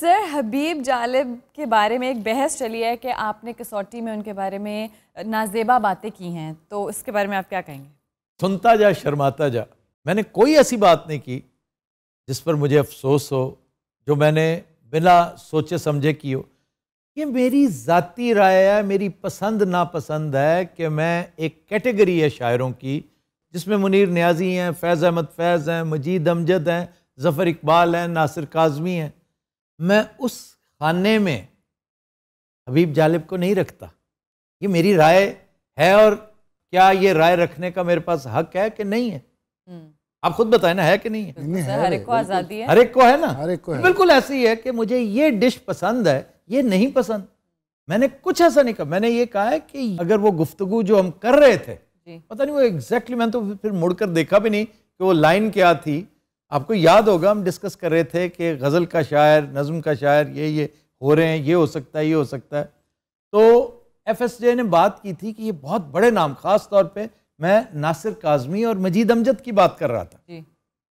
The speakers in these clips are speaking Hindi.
सर हबीब जालिब के बारे में एक बहस चली है कि आपने कसौटी में उनके बारे में नाजेबा बातें की हैं तो इसके बारे में आप क्या कहेंगे सुनता जा शर्माता जा मैंने कोई ऐसी बात नहीं की जिस पर मुझे अफसोस हो जो मैंने बिना सोचे समझे की हो ये मेरी ज़ाती राय है मेरी पसंद नापसंद है कि मैं एक कैटेगरी है शायरों की जिसमें मुनीर न्याजी हैं फैज़ अहमद फैज़ हैं मजीद अमजद हैं जफ़र इकबाल हैं नासिर काजमी हैं मैं उस खाने में हबीब जालिब को नहीं रखता ये मेरी राय है और क्या ये राय रखने का मेरे पास हक है कि नहीं है हम्म। आप खुद बताए ना है कि नहीं है, है हर एक को आज़ादी है हर एक को है ना हर एक को बिल्कुल ऐसी है कि मुझे ये डिश पसंद है ये नहीं पसंद मैंने कुछ ऐसा नहीं कहा मैंने ये कहा है कि अगर वो गुफ्तगु जो हम कर रहे थे पता नहीं वो एग्जैक्टली मैंने तो फिर मुड़कर देखा भी नहीं कि वो लाइन क्या थी आपको याद होगा हम डिस्कस कर रहे थे कि गज़ल का शायर नज़म का शायर ये ये हो रहे हैं ये हो सकता है ये हो सकता है तो एफ एस जे ने बात की थी कि ये बहुत बड़े नाम ख़ास तौर पर मैं नासिर काजमी और मजीद अमजद की बात कर रहा था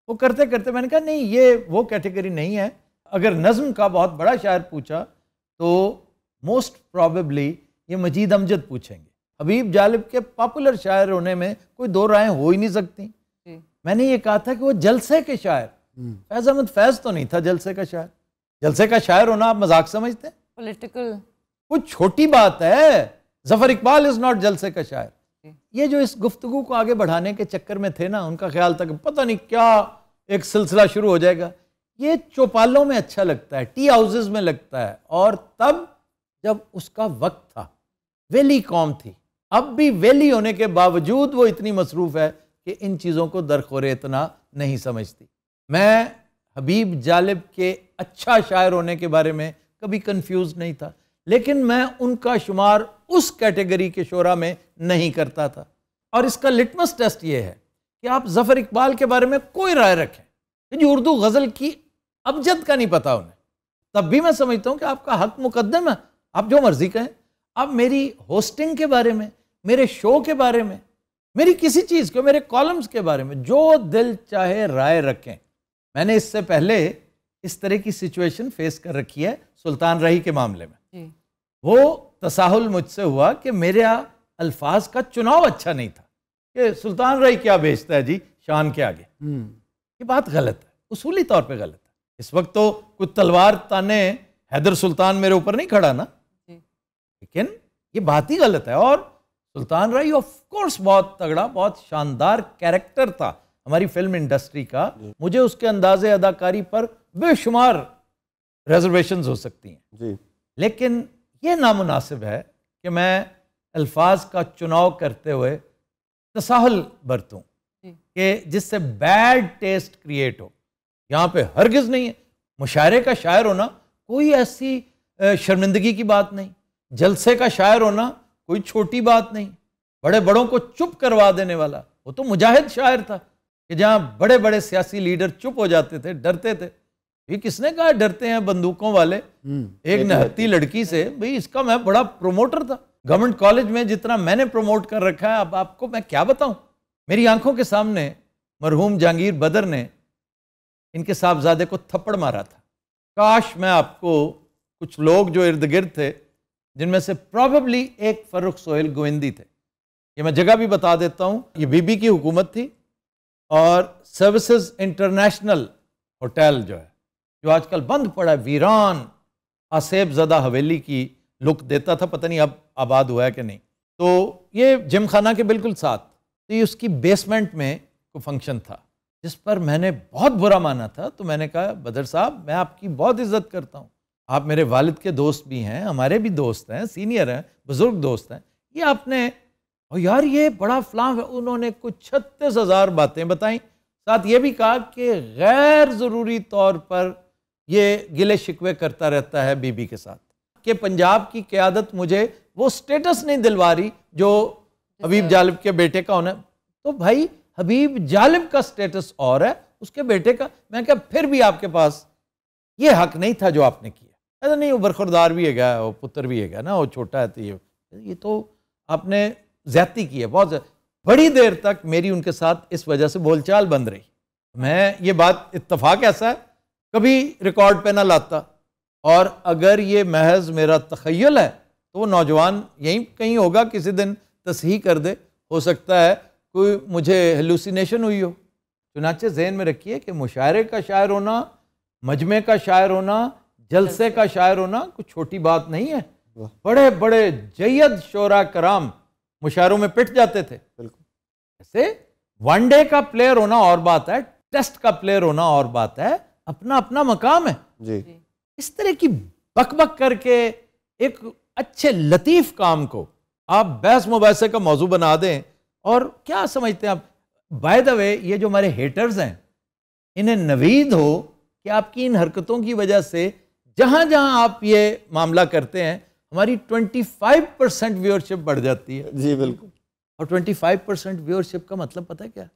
वो करते करते मैंने कहा नहीं ये वो कैटेगरी नहीं है अगर नज़म का बहुत बड़ा शायर पूछा तो मोस्ट प्रॉबली ये मजीद अमजद पूछेंगे हबीब जालिब के पॉपुलर शायर होने में कोई दो राय हो ही नहीं सकती मैंने ये कहा था कि वो जलसे के शायर हम्म। फैज अहमद फैज तो नहीं था जलसे का शायर जलसे का शायर होना आप मजाक समझते हैं पोलिटिकल कुछ छोटी बात है जफर इकबाल इज नॉट जलसे का शायर ये जो इस गुफ्तु को आगे बढ़ाने के चक्कर में थे ना उनका ख्याल था कि पता नहीं क्या एक सिलसिला शुरू हो जाएगा ये चौपालों में अच्छा लगता है टी हाउसेस में लगता है और तब जब उसका वक्त था वेली कौम थी अब भी वेली होने के बावजूद वो इतनी मसरूफ है कि इन चीज़ों को दरखोर इतना नहीं समझती मैं हबीब जालिब के अच्छा शायर होने के बारे में कभी कंफ्यूज नहीं था लेकिन मैं उनका शुमार उस कैटेगरी के शोरा में नहीं करता था और इसका लिटमस टेस्ट ये है कि आप जफ़र इकबाल के बारे में कोई राय रखें क्योंकि उर्दू गज़ल की अबजद का नहीं पता उन्हें तब भी मैं समझता हूँ कि आपका हक मुकदम है आप जो मर्ज़ी कहें आप मेरी होस्टिंग के बारे में मेरे शो के बारे में मेरी किसी चीज़ के मेरे कॉलम्स के बारे में जो दिल चाहे राय रखें मैंने इससे पहले इस तरह की सिचुएशन फेस कर रखी है सुल्तान रही के मामले में वो तसाहुल मुझसे हुआ कि मेरे अल्फाज का चुनाव अच्छा नहीं था कि सुल्तान रही क्या बेचता है जी शान के आगे हम्म। ये बात गलत है उसूली तौर पे गलत है इस वक्त तो कुछ तलवार ताने हैदर सुल्तान मेरे ऊपर नहीं खड़ा ना लेकिन ये बात ही गलत है और सुल्तान राय ऑफ कोर्स बहुत तगड़ा बहुत शानदार कैरेक्टर था हमारी फिल्म इंडस्ट्री का मुझे उसके अंदाज अदाकारी पर बेशुमार रिजर्वेशन हो सकती हैं जी लेकिन ये नामुनासिब है कि मैं अल्फाज का चुनाव करते हुए तसाहल बरतूँ कि जिससे बैड टेस्ट क्रिएट हो यहाँ पे हरगिज नहीं है मुशायरे का शायर होना कोई ऐसी शर्मिंदगी की बात नहीं जलसे का शायर होना कोई छोटी बात नहीं बड़े बड़ों को चुप करवा देने वाला वो तो मुजाहिद शायर था कि जहाँ बड़े बड़े सियासी लीडर चुप हो जाते थे डरते थे ये किसने कहा डरते हैं बंदूकों वाले हम्म, एक नहती लड़की से भाई इसका मैं बड़ा प्रोमोटर था गवर्नमेंट कॉलेज में जितना मैंने प्रमोट कर रखा है अब आपको मैं क्या बताऊं मेरी आंखों के सामने मरहूम जहांगीर बदर ने इनके साहबजादे को थप्पड़ मारा था काश मैं आपको कुछ लोग जो इर्द गिर्द थे जिनमें से प्रॉबली एक फ़रुख सोहेल गोविंदी थे ये मैं जगह भी बता देता हूँ ये बीबी की हुकूमत थी और सर्विसेज इंटरनेशनल होटल जो है जो आजकल बंद पड़ा है वीरान आसेब ज़दा हवेली की लुक देता था पता नहीं अब आबाद हुआ है कि नहीं तो ये जिम खाना के बिल्कुल साथ तो ये उसकी बेसमेंट में को फंक्शन था जिस पर मैंने बहुत बुरा माना था तो मैंने कहा बदर साहब मैं आपकी बहुत इज्जत करता हूँ आप मेरे वालिद के दोस्त भी हैं हमारे भी दोस्त हैं सीनियर हैं बुज़ुर्ग दोस्त हैं ये आपने और यार ये बड़ा है उन्होंने कुछ छत्तीस हज़ार बातें बताई साथ ये भी कहा कि गैर ज़रूरी तौर पर ये गिले शिकवे करता रहता है बीबी के साथ कि पंजाब की क्यादत मुझे वो स्टेटस नहीं दिलवा रही जो हबीब जालिब के बेटे का होना तो भाई हबीब जालिब का स्टेटस और है उसके बेटे का मैं क्या फिर भी आपके पास ये हक नहीं था जो आपने किया ऐसा नहीं वो बरखरदार भी है वो पुत्र भी है ना वो छोटा है तो ये ये तो आपने ज्यादती की है बहुत बड़ी देर तक मेरी उनके साथ इस वजह से बोलचाल बंद रही मैं ये बात इतफाक ऐसा है कभी रिकॉर्ड पे ना लाता और अगर ये महज मेरा तखयल है तो वो नौजवान यहीं कहीं होगा किसी दिन तसही कर दे हो सकता है कोई मुझे हेलूसिनेशन हुई हो चुनाचे जहन में रखिए कि मुशायरे का शायर होना मजमे का शायर होना जलसे का शायर होना कुछ छोटी बात नहीं है बड़े बड़े जैद शोरा कराम मुशायरों में पिट जाते थे ऐसे वनडे का प्लेयर होना और बात है टेस्ट का प्लेयर होना और बात है अपना अपना मकाम है जी इस तरह की बकबक बक करके एक अच्छे लतीफ काम को आप बहस मुबैसे का मौजू बना दें और क्या समझते हैं आप बाय द वे ये जो हमारे हेटर्स हैं इन्हें नवीद हो कि आपकी इन हरकतों की वजह से जहां जहां आप ये मामला करते हैं हमारी 25 परसेंट व्यूअरशिप बढ़ जाती है जी बिल्कुल और 25 परसेंट व्यूअरशिप का मतलब पता है क्या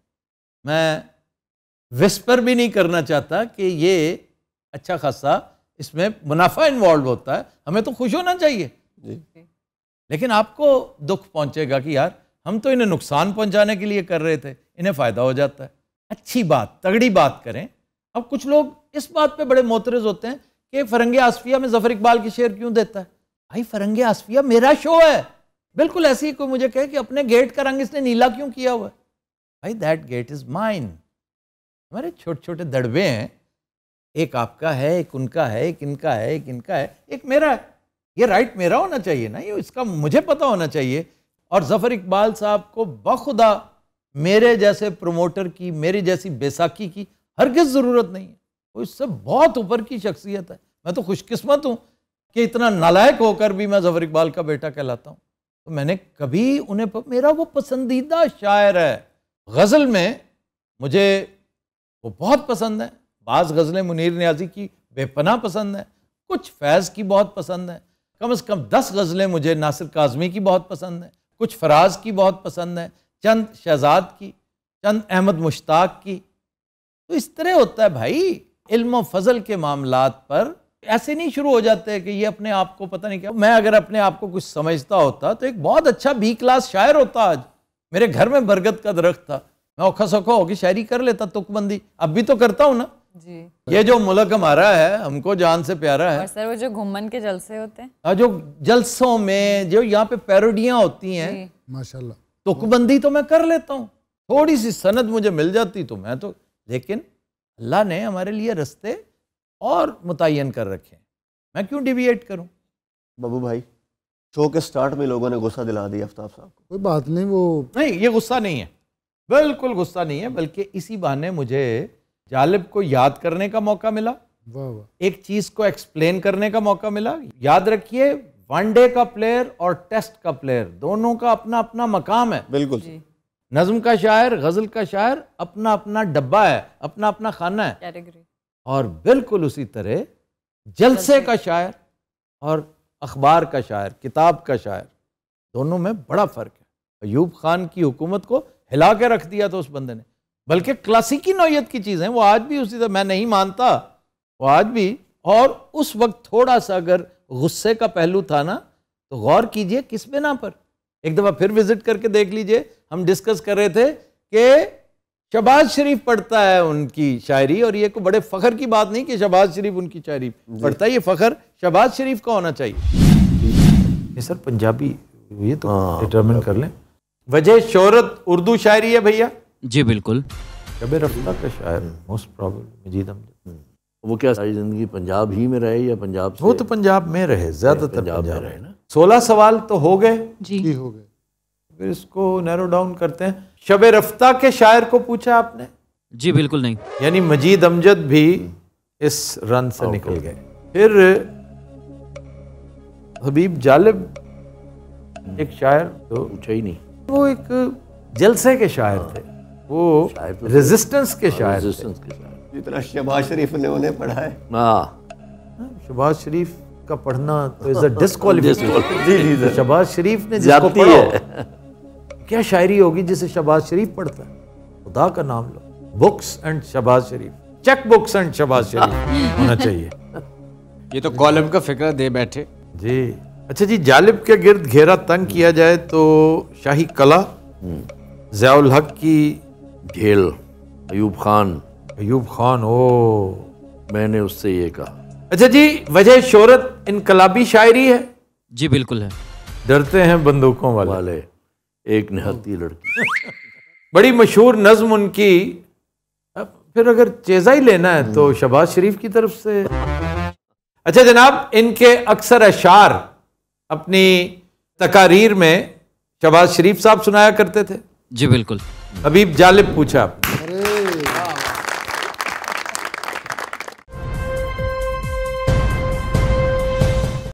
मैं विस्पर भी नहीं करना चाहता कि ये अच्छा खासा इसमें मुनाफा इन्वॉल्व होता है हमें तो खुश होना चाहिए जी लेकिन आपको दुख पहुंचेगा कि यार हम तो इन्हें नुकसान पहुंचाने के लिए कर रहे थे इन्हें फ़ायदा हो जाता है अच्छी बात तगड़ी बात करें अब कुछ लोग इस बात पे बड़े मोतरज होते हैं कि फरंगे आसफिया में जफर इकबाल की शेर क्यों देता है भाई फरंगे आसफिया मेरा शो है बिल्कुल ऐसे ही कोई मुझे कहे कि अपने गेट का रंग इसने नीला क्यों किया हुआ भाई दैट गेट इज़ माइन हमारे छोटे छोटे दड़बे हैं एक आपका है एक उनका है एक इनका है एक इनका है एक मेरा है ये राइट मेरा होना चाहिए ना ये इसका मुझे पता होना चाहिए और ज़फ़र इकबाल साहब को बखुदा मेरे जैसे प्रोमोटर की मेरी जैसी बेसाखी की हरगिज़ ज़रूरत नहीं है वो इससे बहुत ऊपर की शख्सियत है मैं तो खुशकिस्मत हूँ कि इतना नालायक होकर भी मैं जफर इकबाल का बेटा कहलाता हूँ तो मैंने कभी उन्हें प... मेरा वो पसंदीदा शायर है गज़ल में मुझे वो बहुत पसंद है बाज़ गज़लें मुनीर न्याजी की बेपना पसंद है कुछ फैज़ की बहुत पसंद है कम अज़ कम दस गज़लें मुझे नासिर काजमी की बहुत पसंद है कुछ फराज की बहुत पसंद है चंद शहजाद की चंद अहमद मुश्ताक की तो इस तरह होता है भाई इल्म फजल के मामला पर ऐसे नहीं शुरू हो जाते कि ये अपने आप को पता नहीं क्या मैं अगर अपने आप को कुछ समझता होता तो एक बहुत अच्छा बी क्लास शायर होता आज मेरे घर में बरगद का दरख्त था मैं औखा सौखा होकर शायरी कर लेता तुकबंदी अब भी तो करता हूँ ना जी ये जो मुल्क हमारा है हमको जान से प्यारा है और सर वो जो घुमन के जलसे होते हैं हाँ, जो जलसों में जो यहाँ पे पैरोडिया होती हैं माशाल्लाह तुकबंदी तो मैं कर लेता हूँ थोड़ी सी सनद मुझे मिल जाती तो मैं तो लेकिन अल्लाह ने हमारे लिए रस्ते और मुतन कर रखे हैं मैं क्यों डिविएट करूँ बबू भाई शो के स्टार्ट में लोगों ने गुस्सा दिला दिया आफ्ताब साहब को कोई बात नहीं वो नहीं ये गुस्सा नहीं है बिल्कुल गुस्सा नहीं है बल्कि इसी बहाने मुझे जालिब को याद करने का मौका मिला वाह वाह एक चीज़ को एक्सप्लेन करने का मौका मिला याद रखिए वनडे का प्लेयर और टेस्ट का प्लेयर दोनों का अपना अपना मकाम है बिल्कुल नज़म का शायर गज़ल का शायर अपना अपना डब्बा है अपना अपना खाना है और बिल्कुल उसी तरह जलसे का शायर और अखबार का शायर किताब का शायर दोनों में बड़ा फ़र्क है अयूब खान की हुकूमत को हिला के रख दिया था उस बंदे ने बल्कि क्लासिकी नौीयत की चीज़ है वो आज भी उसी तरह मैं नहीं मानता वो आज भी और उस वक्त थोड़ा सा अगर गुस्से का पहलू था ना तो गौर कीजिए किस बिना पर एक दफ़ा फिर विज़िट करके देख लीजिए हम डिस्कस कर रहे थे कि शहबाज शरीफ पढ़ता है उनकी शायरी और ये को बड़े फखर की बात नहीं कि शहबाज शरीफ उनकी शायरी पढ़ता है ये फखर शहबाज शरीफ का होना चाहिए सर पंजाबी ये तो डिटरमिन हाँ। कर लें वजह शोहरत उर्दू शायरी है भैया जी बिल्कुल रफ्ता का शायर मोस्ट प्रॉब्लम मजीद हम्म। वो क्या सारी ज़िंदगी पंजाब ही में रहे या पंजाब से वो तो पंजाब में रहे ज़्यादातर पंजाब, पंजाब में रहे ना सोलह सवाल तो हो गए जी हो गए फिर इसको नैरो डाउन करते हैं शब रफ्ता के शायर को पूछा आपने जी बिल्कुल नहीं यानी मजीद अमजद भी इस रन से निकल गए फिर हबीब जालिब हम्म। एक शायर तो पूछा तो ही नहीं वो एक जलसे के शायर थे हाँ। वो रेजिस्टेंस तो हाँ, के शायर जितना शहबाज शरीफ ने उन्हें पढ़ा है हाँ, हाँ शहबाज शरीफ का पढ़ना तो is a disqualification Shahbaz Sharif ने जिसको पढ़ा क्या शायरी होगी जिसे शबाज शरीफ पढ़ता है खुदा का नाम लो books and Shahbaz Sharif check books and Shahbaz Sharif होना चाहिए ये तो कॉलम का फिक्र दे बैठे जी अच्छा जी जालिब के गिर्द घेरा तंग किया जाए तो शाही कला हम्म। जयाउल हक की झेल अयूब खान अयूब खान ओ मैंने उससे ये कहा अच्छा जी वजह शोरत इनकलाबी शायरी है जी बिल्कुल है डरते हैं बंदूकों वाले, वाले। एक निहत्ती लड़की बड़ी मशहूर नज्म उनकी अब फिर अगर चेजा ही लेना है तो शहबाज शरीफ की तरफ से अच्छा जनाब इनके अक्सर अशार अपनी तकारीर में शहबाज शरीफ साहब सुनाया करते थे जी बिल्कुल अभी जालिब पूछा आपने